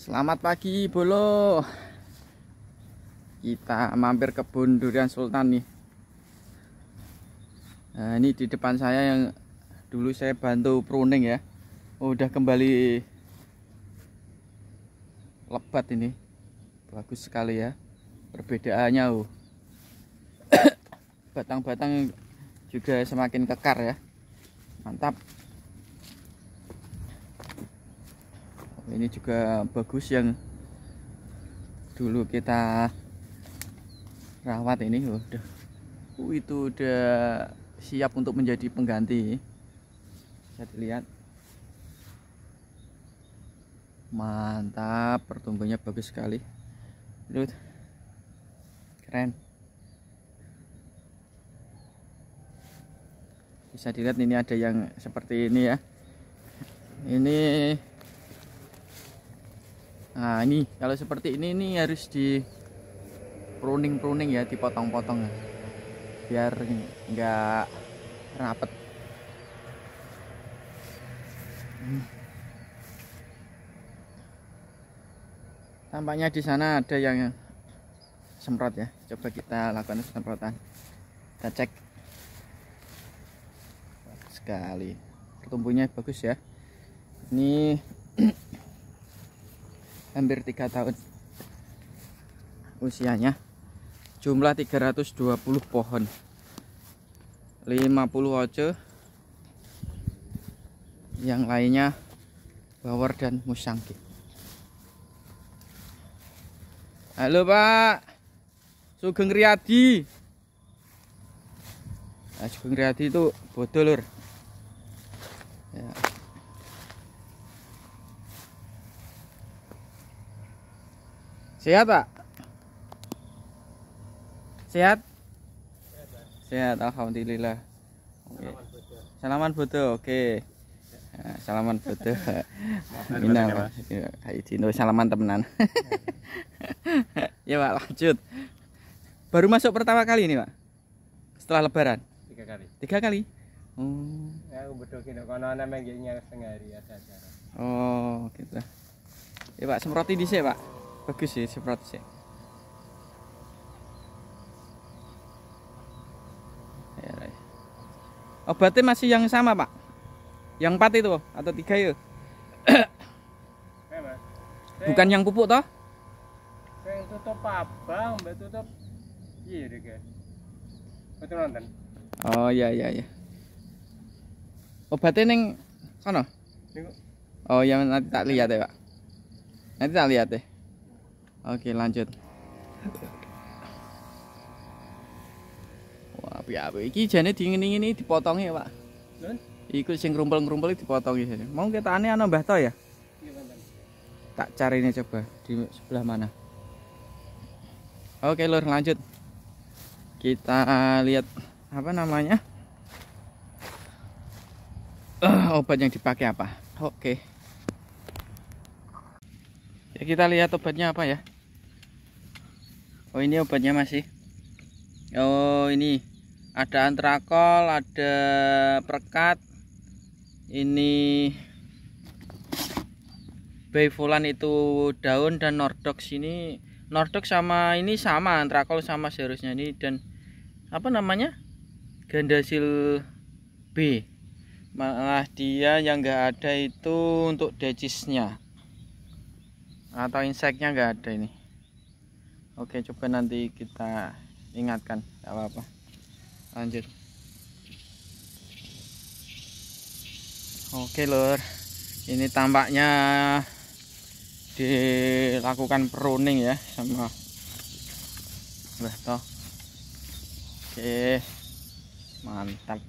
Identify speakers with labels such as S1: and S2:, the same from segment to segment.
S1: Selamat pagi Bolo Kita mampir kebun durian sultan nih nah, Ini di depan saya yang dulu saya bantu pruning ya oh, Udah kembali lebat ini Bagus sekali ya Perbedaannya oh. Batang-batang juga semakin kekar ya Mantap ini juga bagus yang dulu kita rawat ini udah uh, itu udah siap untuk menjadi pengganti bisa dilihat mantap pertumbuhannya bagus sekali Lut. keren bisa dilihat ini ada yang seperti ini ya ini Nah ini kalau seperti ini ini harus di pruning pruning ya dipotong-potong ya. biar nggak rapet. Hmm. Tampaknya di sana ada yang semprot ya. Coba kita lakukan semprotan. Kita cek sekali. Tumbuhnya bagus ya. Ini hampir tiga tahun usianya jumlah 320 pohon 50 oce yang lainnya bawar dan musangki halo pak Sugeng riadi nah, Sugeng riadi itu lor ya, Sehat, Pak? Sehat? Sehat, alhamdulillah. Salaman bodoh, oke. Nah, salaman bodoh. Minang, Salaman, Dino salaman temenan. ya, Pak, lanjut. Baru masuk pertama kali ini, Pak. Setelah lebaran. Tiga kali. Tiga kali. Oh. Ya, oh, gitu. Ya, Pak, semproti dhisik, Pak bagus sih semprot sih ya, ya. obatnya masih yang sama pak yang empat itu atau tiga yuk? bukan yang pupuk toh yang tutup apa mbak tutup iya deh guys. betul nonton oh iya iya iya obatnya neng kono oh yang nanti tak lihat ya pak nanti tak lihat deh ya? Oke lanjut. Wah api api. Iki jane dingin ini dipotong ya pak. Ikut Iku sing rumpel rumpel dipotong ya. Mau kita aneh anak mbah ya? Tak cari ini coba di sebelah mana. Oke lur lanjut. Kita lihat apa namanya uh, obat yang dipakai apa. Oke. Ya kita lihat obatnya apa ya oh ini obatnya masih oh ini ada antrakol ada perkat ini bayvolan itu daun dan nordox ini nordox sama ini sama antrakol sama seharusnya ini dan apa namanya gandasil B malah dia yang enggak ada itu untuk decisnya atau inseknya enggak ada ini Oke coba nanti kita ingatkan tidak apa-apa lanjut Oke lur ini tampaknya dilakukan pruning ya sama toh. Oke mantap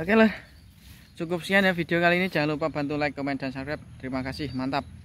S1: Oke Lur cukup sekian ya video kali ini jangan lupa bantu like comment dan subscribe terima kasih mantap